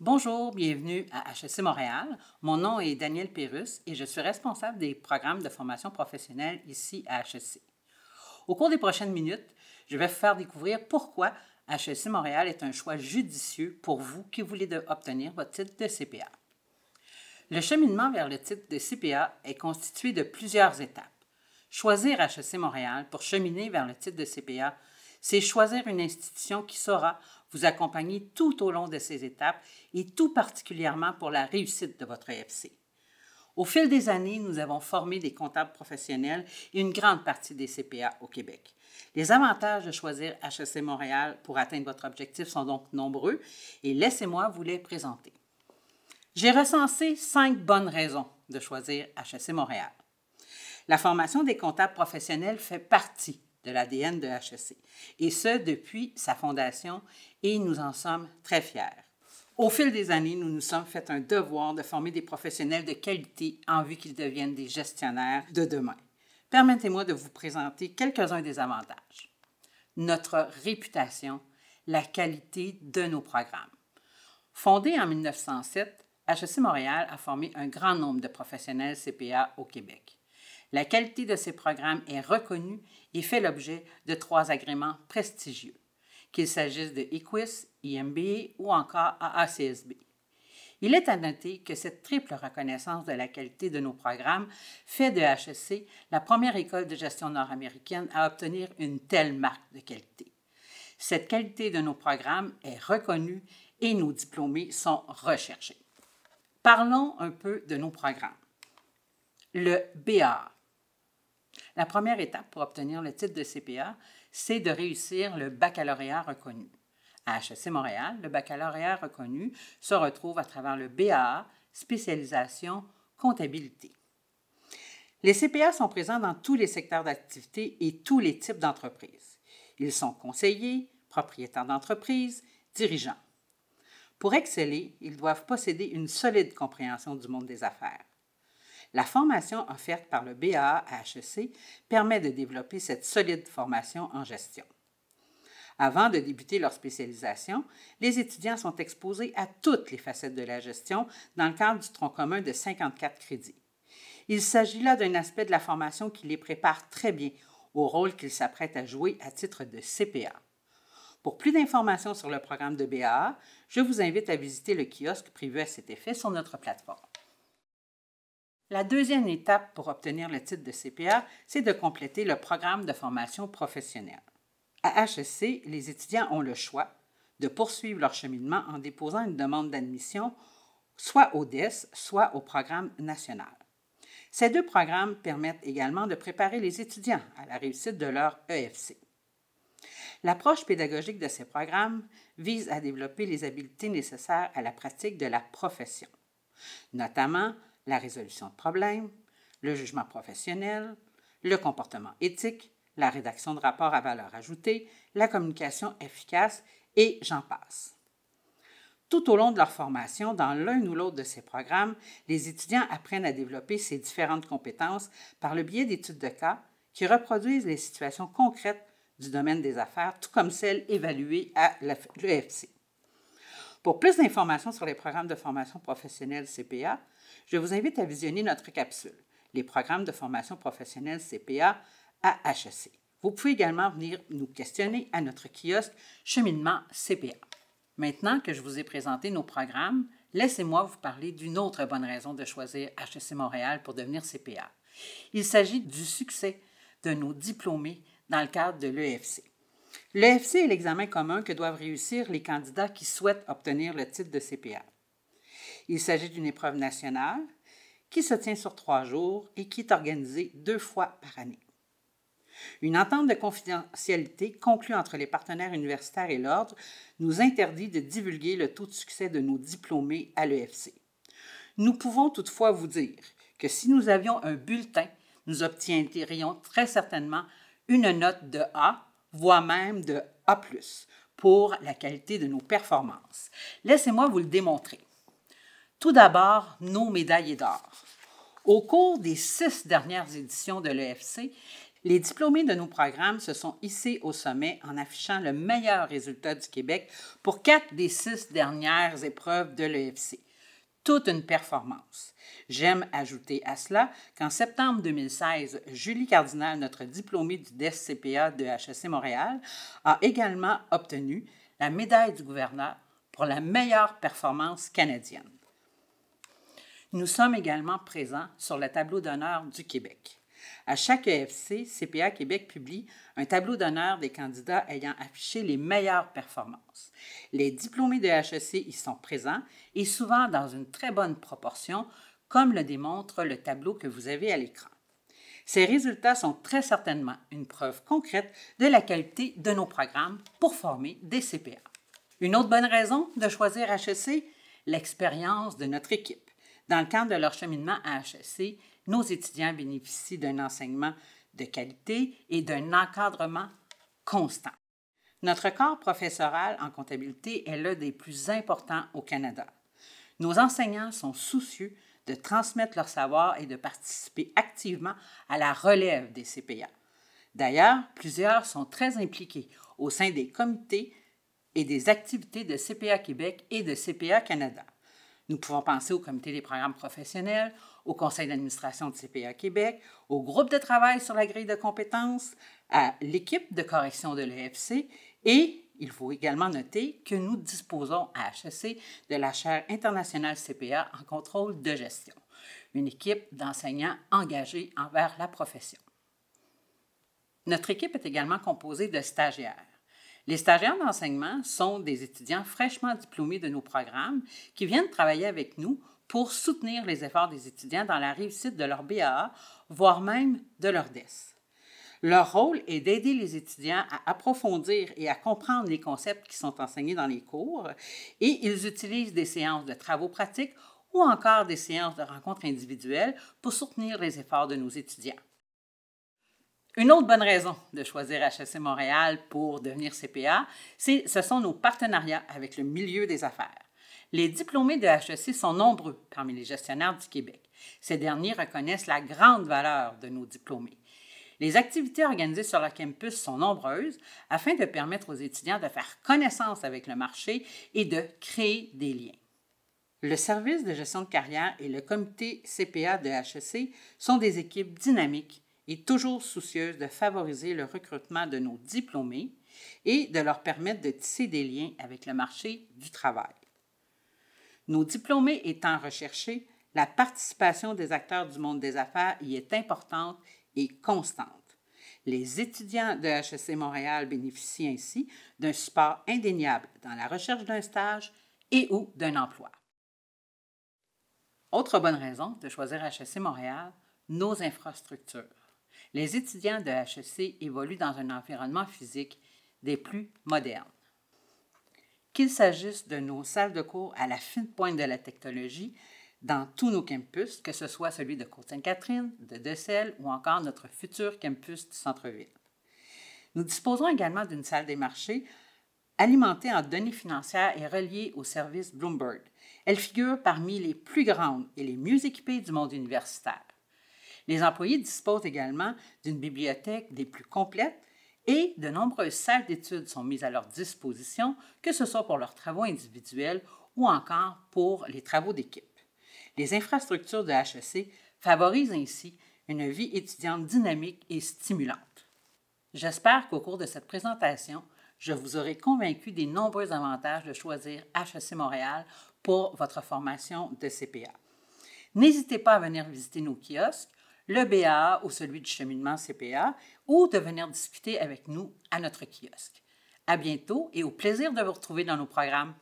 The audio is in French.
Bonjour, bienvenue à HSC Montréal. Mon nom est Daniel Pérus et je suis responsable des programmes de formation professionnelle ici à HSC. Au cours des prochaines minutes, je vais vous faire découvrir pourquoi HSC Montréal est un choix judicieux pour vous qui voulez obtenir votre titre de CPA. Le cheminement vers le titre de CPA est constitué de plusieurs étapes. Choisir HSC Montréal pour cheminer vers le titre de CPA, c'est choisir une institution qui saura vous accompagner tout au long de ces étapes et tout particulièrement pour la réussite de votre EFC. Au fil des années, nous avons formé des comptables professionnels et une grande partie des CPA au Québec. Les avantages de choisir HSC e Montréal pour atteindre votre objectif sont donc nombreux et laissez-moi vous les présenter. J'ai recensé cinq bonnes raisons de choisir HSC e Montréal. La formation des comptables professionnels fait partie de l'ADN de HSC e Et ce, depuis sa fondation, et nous en sommes très fiers. Au fil des années, nous nous sommes fait un devoir de former des professionnels de qualité en vue qu'ils deviennent des gestionnaires de demain. Permettez-moi de vous présenter quelques-uns des avantages. Notre réputation, la qualité de nos programmes. Fondée en 1907, HSC e Montréal a formé un grand nombre de professionnels CPA au Québec. La qualité de ces programmes est reconnue et fait l'objet de trois agréments prestigieux, qu'il s'agisse de EQUIS, IMBA ou encore AACSB. Il est à noter que cette triple reconnaissance de la qualité de nos programmes fait de HSC la première école de gestion nord-américaine à obtenir une telle marque de qualité. Cette qualité de nos programmes est reconnue et nos diplômés sont recherchés. Parlons un peu de nos programmes. Le BA, la première étape pour obtenir le titre de CPA, c'est de réussir le baccalauréat reconnu. À HEC Montréal, le baccalauréat reconnu se retrouve à travers le BAA, spécialisation comptabilité. Les CPA sont présents dans tous les secteurs d'activité et tous les types d'entreprises. Ils sont conseillers, propriétaires d'entreprises, dirigeants. Pour exceller, ils doivent posséder une solide compréhension du monde des affaires. La formation offerte par le BAA à HEC permet de développer cette solide formation en gestion. Avant de débuter leur spécialisation, les étudiants sont exposés à toutes les facettes de la gestion dans le cadre du tronc commun de 54 crédits. Il s'agit là d'un aspect de la formation qui les prépare très bien au rôle qu'ils s'apprêtent à jouer à titre de CPA. Pour plus d'informations sur le programme de BAA, je vous invite à visiter le kiosque prévu à cet effet sur notre plateforme. La deuxième étape pour obtenir le titre de CPA, c'est de compléter le programme de formation professionnelle. À HSC, les étudiants ont le choix de poursuivre leur cheminement en déposant une demande d'admission soit au DES, soit au programme national. Ces deux programmes permettent également de préparer les étudiants à la réussite de leur EFC. L'approche pédagogique de ces programmes vise à développer les habiletés nécessaires à la pratique de la profession, notamment la résolution de problèmes, le jugement professionnel, le comportement éthique, la rédaction de rapports à valeur ajoutée, la communication efficace et j'en passe. Tout au long de leur formation, dans l'un ou l'autre de ces programmes, les étudiants apprennent à développer ces différentes compétences par le biais d'études de cas qui reproduisent les situations concrètes du domaine des affaires, tout comme celles évaluées à l'EFC. Pour plus d'informations sur les programmes de formation professionnelle CPA, je vous invite à visionner notre capsule, les programmes de formation professionnelle CPA à HSC. E vous pouvez également venir nous questionner à notre kiosque Cheminement CPA. Maintenant que je vous ai présenté nos programmes, laissez-moi vous parler d'une autre bonne raison de choisir HSC e Montréal pour devenir CPA. Il s'agit du succès de nos diplômés dans le cadre de l'EFC. L'EFC est l'examen commun que doivent réussir les candidats qui souhaitent obtenir le titre de CPA. Il s'agit d'une épreuve nationale qui se tient sur trois jours et qui est organisée deux fois par année. Une entente de confidentialité conclue entre les partenaires universitaires et l'Ordre nous interdit de divulguer le taux de succès de nos diplômés à l'EFC. Nous pouvons toutefois vous dire que si nous avions un bulletin, nous obtiendrions très certainement une note de A voire même de A ⁇ pour la qualité de nos performances. Laissez-moi vous le démontrer. Tout d'abord, nos médailles d'or. Au cours des six dernières éditions de l'EFC, les diplômés de nos programmes se sont hissés au sommet en affichant le meilleur résultat du Québec pour quatre des six dernières épreuves de l'EFC toute une performance. J'aime ajouter à cela qu'en septembre 2016, Julie Cardinal, notre diplômée du DSCPA de HSC Montréal, a également obtenu la médaille du gouverneur pour la meilleure performance canadienne. Nous sommes également présents sur le tableau d'honneur du Québec. À chaque EFC, CPA Québec publie un tableau d'honneur des candidats ayant affiché les meilleures performances. Les diplômés de HEC y sont présents et souvent dans une très bonne proportion, comme le démontre le tableau que vous avez à l'écran. Ces résultats sont très certainement une preuve concrète de la qualité de nos programmes pour former des CPA. Une autre bonne raison de choisir HEC, l'expérience de notre équipe. Dans le cadre de leur cheminement à HSC, nos étudiants bénéficient d'un enseignement de qualité et d'un encadrement constant. Notre corps professoral en comptabilité est l'un des plus importants au Canada. Nos enseignants sont soucieux de transmettre leur savoir et de participer activement à la relève des CPA. D'ailleurs, plusieurs sont très impliqués au sein des comités et des activités de CPA Québec et de CPA Canada. Nous pouvons penser au comité des programmes professionnels, au conseil d'administration de CPA Québec, au groupe de travail sur la grille de compétences, à l'équipe de correction de l'EFC et il faut également noter que nous disposons à HEC de la chaire internationale CPA en contrôle de gestion, une équipe d'enseignants engagés envers la profession. Notre équipe est également composée de stagiaires. Les stagiaires d'enseignement sont des étudiants fraîchement diplômés de nos programmes qui viennent travailler avec nous pour soutenir les efforts des étudiants dans la réussite de leur BA, voire même de leur DES. Leur rôle est d'aider les étudiants à approfondir et à comprendre les concepts qui sont enseignés dans les cours et ils utilisent des séances de travaux pratiques ou encore des séances de rencontres individuelles pour soutenir les efforts de nos étudiants. Une autre bonne raison de choisir HEC Montréal pour devenir CPA, c'est ce sont nos partenariats avec le milieu des affaires. Les diplômés de HEC sont nombreux parmi les gestionnaires du Québec. Ces derniers reconnaissent la grande valeur de nos diplômés. Les activités organisées sur leur campus sont nombreuses afin de permettre aux étudiants de faire connaissance avec le marché et de créer des liens. Le service de gestion de carrière et le comité CPA de HEC sont des équipes dynamiques est toujours soucieuse de favoriser le recrutement de nos diplômés et de leur permettre de tisser des liens avec le marché du travail. Nos diplômés étant recherchés, la participation des acteurs du monde des affaires y est importante et constante. Les étudiants de HSC Montréal bénéficient ainsi d'un support indéniable dans la recherche d'un stage et ou d'un emploi. Autre bonne raison de choisir HSC Montréal, nos infrastructures les étudiants de HEC évoluent dans un environnement physique des plus modernes. Qu'il s'agisse de nos salles de cours à la fine pointe de la technologie, dans tous nos campus, que ce soit celui de Côte-Sainte-Catherine, de Decelles ou encore notre futur campus du centre-ville. Nous disposons également d'une salle des marchés alimentée en données financières et reliée au service Bloomberg. Elle figure parmi les plus grandes et les mieux équipées du monde universitaire. Les employés disposent également d'une bibliothèque des plus complètes et de nombreuses salles d'études sont mises à leur disposition, que ce soit pour leurs travaux individuels ou encore pour les travaux d'équipe. Les infrastructures de HEC favorisent ainsi une vie étudiante dynamique et stimulante. J'espère qu'au cours de cette présentation, je vous aurai convaincu des nombreux avantages de choisir HEC Montréal pour votre formation de CPA. N'hésitez pas à venir visiter nos kiosques le BA ou celui du cheminement CPA, ou de venir discuter avec nous à notre kiosque. À bientôt et au plaisir de vous retrouver dans nos programmes.